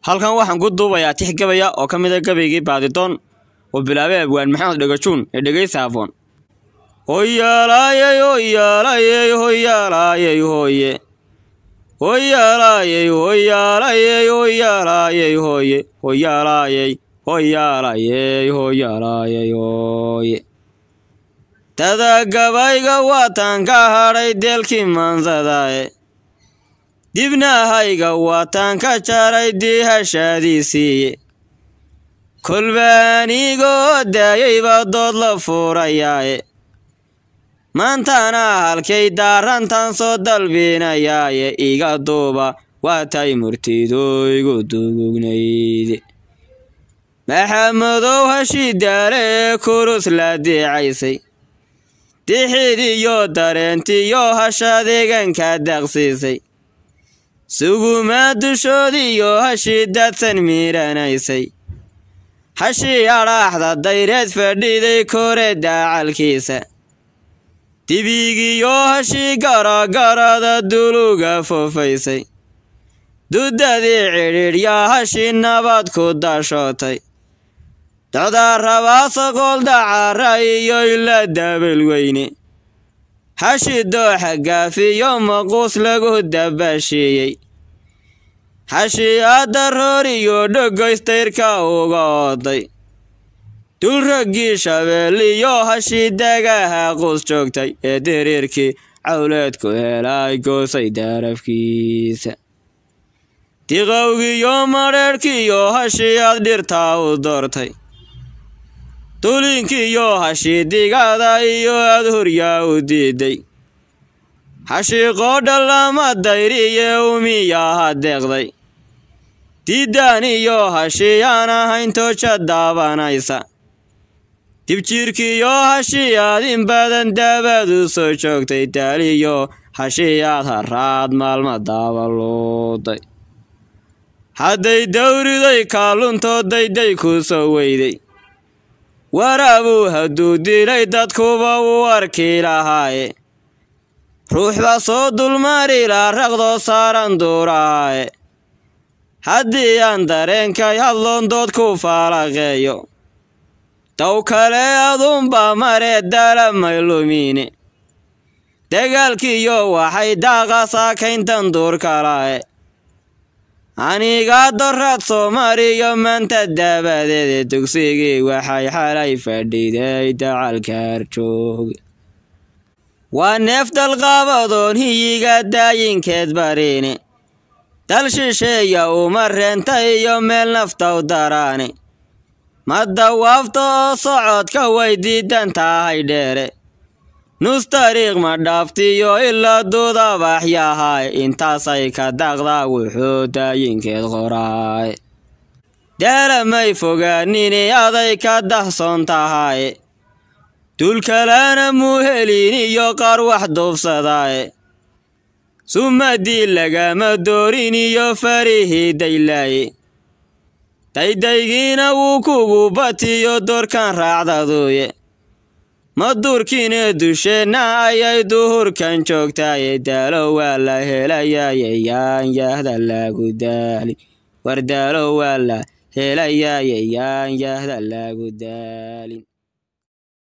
halkan waxaan ku duubayaa tix gabaya oo ka mid a ah gabaygii baadidoon oo bilaabay abwaan maxamed dhegajuun ee dhegaysa afoon hoyaalaayey hoyaalayey hoyaalaayey hooye hoyaalaayey hoyaalayey hoyaalaayey hooye hoyaalaayey hoyaalaayey hoyaalaayey hooye tada gabayga waataan ka hadhay deelkii maansadaae dibnahayga waataan ka jaray dihashaadiisii kolbaanigoo daayayba dood la fuurayaaye maantana halkay daarantan soo dalbinayaaye iga duuba waatay murtidoygu dugugnayde hashii hashidaale kurus la diicaysay dixid iyo dareentiyo hashadeeganka daqsiisay sugumaa dushoodiiyo hashii dadsan miiranaysay hashii adhaaxda dayreed fadhiday kore daacalkiisa dibiigiyo hashii garagarada duluga foofaysay dudadii cidhiidhyaa hashii nabad ku dashootay dodaa rabaa soqoldhacara iyo ila daabal weyne hashi dooxa gaafiyo maquus lagu dabashiiyey hashi addarooriyo dhogoystayrka uga oday dul dulraggii shabeeliyo hashi dagaha quus joogtay ee diriirkii cawleedku helay goosay daarafkiisa diqowgiyo madheedhkiyo hashi aad dhirtaa u doortay duuliinkii iyo digaada iyo aad horyaa u diiday hashiiqoo dhallama dayriye umiyaha deeqday diidaan iyo hashiyaan ahayn tooja daabanaysa dibjiirkiiyo hashiyaad in badan daabaad u soo joogtay daaliyo aad haraad maalma daabaluuday hadday dawriday kaaluntoodayday dayday kuu soo weyday waraabuu hadduu dilay dadkuba wuu arki lahaaye ruuxba soo dulmarila raqdoo saaran duurahaaye haddii aan dareenkay hadloondood ku faalaqeeyo daw kale adunba maree daala maylumiine dagaalkiiyo waxay daaqa saakayntan duur kalae anigaa daraad soomaaliya maanta daabadeeda dugsigii waxay xalay fadhiday dacalkaarjoog waa neef dalqaabadoon hiyiga daayinkeed barine dal shisheeya uma reenta iyo meel naftow daraane ma dawaafto oo socodka way diidan tahay dheere nus taariikh ma dhaaftiyo ilaa dooda baaxyahay intaasay ka daaqdaa wuxuu daayinkeed qoraay daala may fogaanini aday ka dahsoon tahay duulkalaana muu helin iyo qaar wax duufsaday sumadii lagama doorin iyo farihii daylay daydaygiina wuu kugu batiyo doorkan raacdaduy maduurkiina dusheenna ayay duhurkan joogtaaye daalo waa la helayaye yaan yahda lagu daali war daalo waa la helayaye yaan yahda lagu daalin